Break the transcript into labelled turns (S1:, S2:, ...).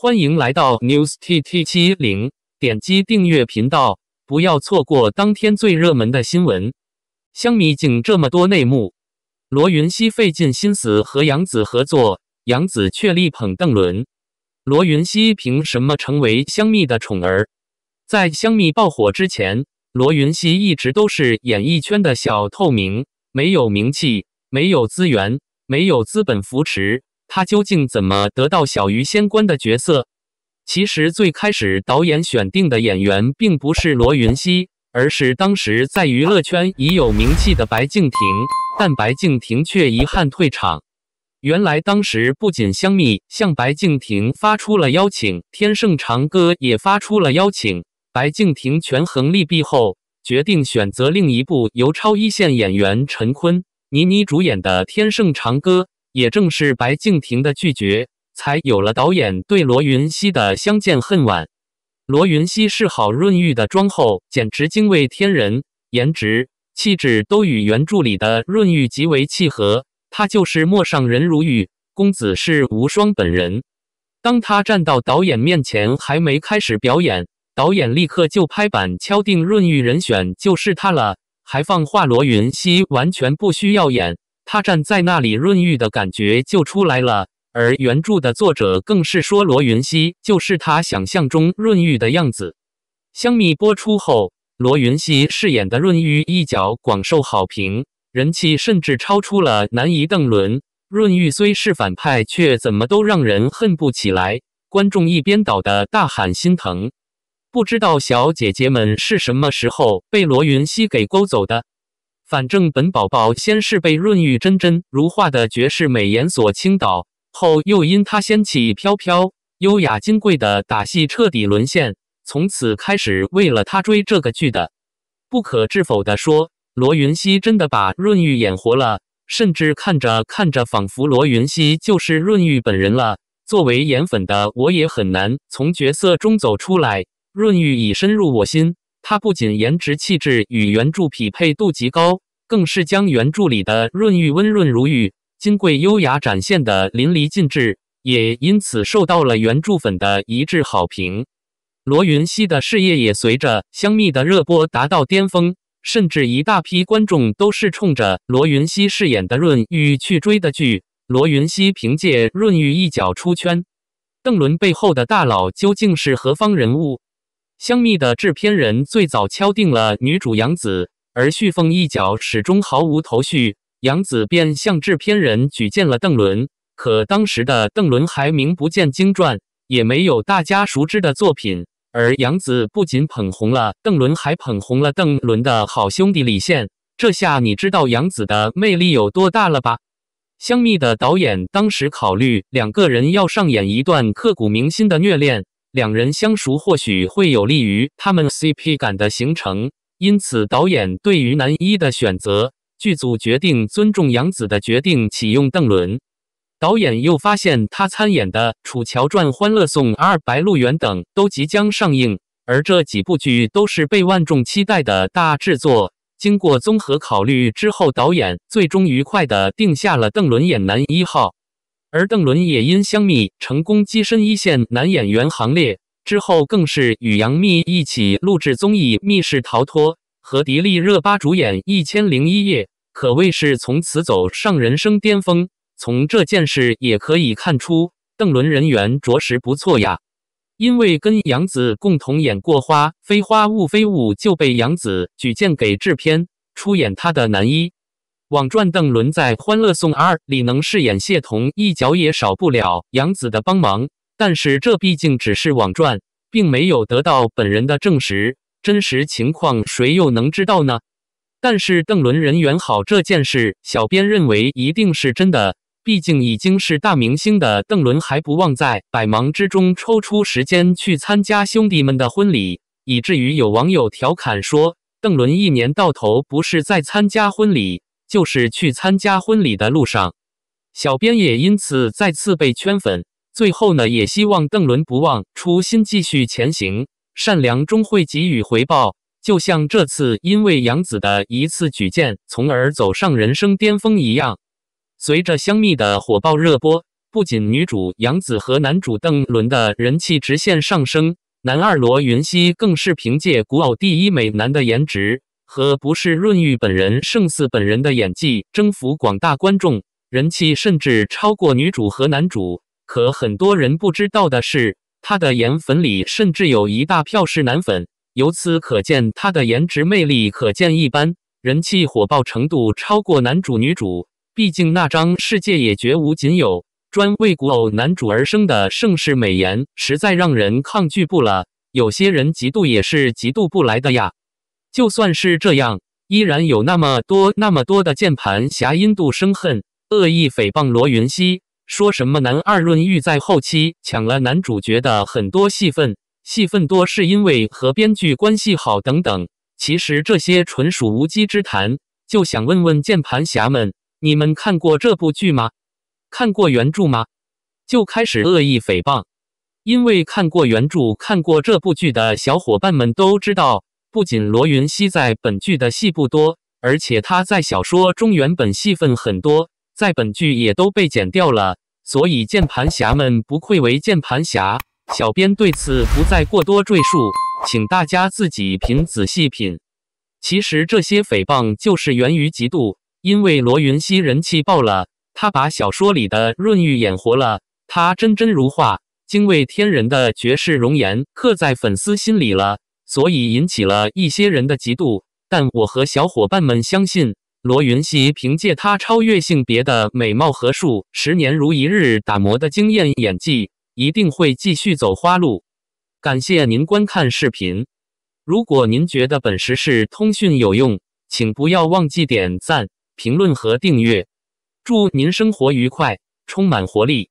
S1: 欢迎来到 News T T 七零，点击订阅频道，不要错过当天最热门的新闻。香蜜竟这么多内幕，罗云熙费尽心思和杨紫合作，杨紫却力捧邓伦，罗云熙凭什么成为香蜜的宠儿？在香蜜爆火之前，罗云熙一直都是演艺圈的小透明，没有名气，没有资源，没有资本扶持。他究竟怎么得到小鱼仙官的角色？其实最开始导演选定的演员并不是罗云熙，而是当时在娱乐圈已有名气的白敬亭，但白敬亭却遗憾退场。原来当时不仅香蜜向白敬亭发出了邀请，天盛长歌也发出了邀请。白敬亭权衡利弊后，决定选择另一部由超一线演员陈坤、倪妮主演的《天盛长歌》。也正是白敬亭的拒绝，才有了导演对罗云熙的相见恨晚。罗云熙试好润玉的妆后，简直惊为天人，颜值、气质都与原著里的润玉极为契合。他就是陌上人如玉，公子世无双本人。当他站到导演面前，还没开始表演，导演立刻就拍板敲定润玉人选就是他了，还放话罗云熙完全不需要演。他站在那里，润玉的感觉就出来了。而原著的作者更是说，罗云熙就是他想象中润玉的样子。香蜜播出后，罗云熙饰演的润玉一角广受好评，人气甚至超出了南姨邓伦。润玉虽是反派，却怎么都让人恨不起来，观众一边倒的大喊心疼。不知道小姐姐们是什么时候被罗云熙给勾走的？反正本宝宝先是被润玉真真如画的绝世美颜所倾倒，后又因她仙气飘飘、优雅矜贵的打戏彻底沦陷，从此开始为了她追这个剧的。不可置否的说，罗云熙真的把润玉演活了，甚至看着看着仿佛罗云熙就是润玉本人了。作为颜粉的我也很难从角色中走出来，润玉已深入我心。他不仅颜值气质与原著匹配度极高，更是将原著里的润玉温润如玉、金贵优雅展现的淋漓尽致，也因此受到了原著粉的一致好评。罗云熙的事业也随着《香蜜》的热播达到巅峰，甚至一大批观众都是冲着罗云熙饰演的润玉去追的剧。罗云熙凭借润玉一角出圈，邓伦背后的大佬究竟是何方人物？《香蜜》的制片人最早敲定了女主杨紫，而旭凤一角始终毫无头绪。杨紫便向制片人举荐了邓伦，可当时的邓伦还名不见经传，也没有大家熟知的作品。而杨紫不仅捧红了邓伦，还捧红了邓伦的好兄弟李现。这下你知道杨紫的魅力有多大了吧？《香蜜》的导演当时考虑两个人要上演一段刻骨铭心的虐恋。两人相熟或许会有利于他们 CP 感的形成，因此导演对于男一的选择，剧组决定尊重杨紫的决定，启用邓伦。导演又发现他参演的《楚乔传》《欢乐颂2》《白鹿原》等都即将上映，而这几部剧都是被万众期待的大制作。经过综合考虑之后，导演最终愉快的定下了邓伦演男一号。而邓伦也因香蜜成功跻身一线男演员行列，之后更是与杨幂一起录制综艺《密室逃脱》，和迪丽热巴主演《一千零一夜》，可谓是从此走上人生巅峰。从这件事也可以看出，邓伦人缘着实不错呀。因为跟杨紫共同演过《花非花雾非雾》，就被杨紫举荐给制片出演他的男一。网传邓伦在《欢乐颂二》里能饰演谢童一角也少不了杨紫的帮忙，但是这毕竟只是网传，并没有得到本人的证实，真实情况谁又能知道呢？但是邓伦人缘好这件事，小编认为一定是真的，毕竟已经是大明星的邓伦还不忘在百忙之中抽出时间去参加兄弟们的婚礼，以至于有网友调侃说，邓伦一年到头不是在参加婚礼。就是去参加婚礼的路上，小编也因此再次被圈粉。最后呢，也希望邓伦不忘初心，继续前行。善良终会给予回报，就像这次因为杨紫的一次举荐，从而走上人生巅峰一样。随着《香蜜》的火爆热播，不仅女主杨紫和男主邓伦的人气直线上升，男二罗云熙更是凭借古偶第一美男的颜值。和不是润玉本人，胜似本人的演技征服广大观众，人气甚至超过女主和男主。可很多人不知道的是，他的颜粉里甚至有一大票是男粉。由此可见，他的颜值魅力可见一斑，人气火爆程度超过男主女主。毕竟那张世界也绝无仅有，专为古偶男主而生的盛世美颜，实在让人抗拒不了。有些人嫉妒也是嫉妒不来的呀。就算是这样，依然有那么多那么多的键盘侠因妒生恨，恶意诽谤罗云熙，说什么男二润玉在后期抢了男主角的很多戏份，戏份多是因为和编剧关系好等等。其实这些纯属无稽之谈。就想问问键盘侠们，你们看过这部剧吗？看过原著吗？就开始恶意诽谤。因为看过原著、看过这部剧的小伙伴们都知道。不仅罗云熙在本剧的戏不多，而且他在小说中原本戏份很多，在本剧也都被剪掉了。所以键盘侠们不愧为键盘侠，小编对此不再过多赘述，请大家自己凭仔细品。其实这些诽谤就是源于嫉妒，因为罗云熙人气爆了，他把小说里的润玉演活了，他真真如画，惊为天人的绝世容颜刻在粉丝心里了。所以引起了一些人的嫉妒，但我和小伙伴们相信，罗云熙凭借他超越性别的美貌和数十年如一日打磨的惊艳演技，一定会继续走花路。感谢您观看视频，如果您觉得本时事通讯有用，请不要忘记点赞、评论和订阅。祝您生活愉快，充满活力。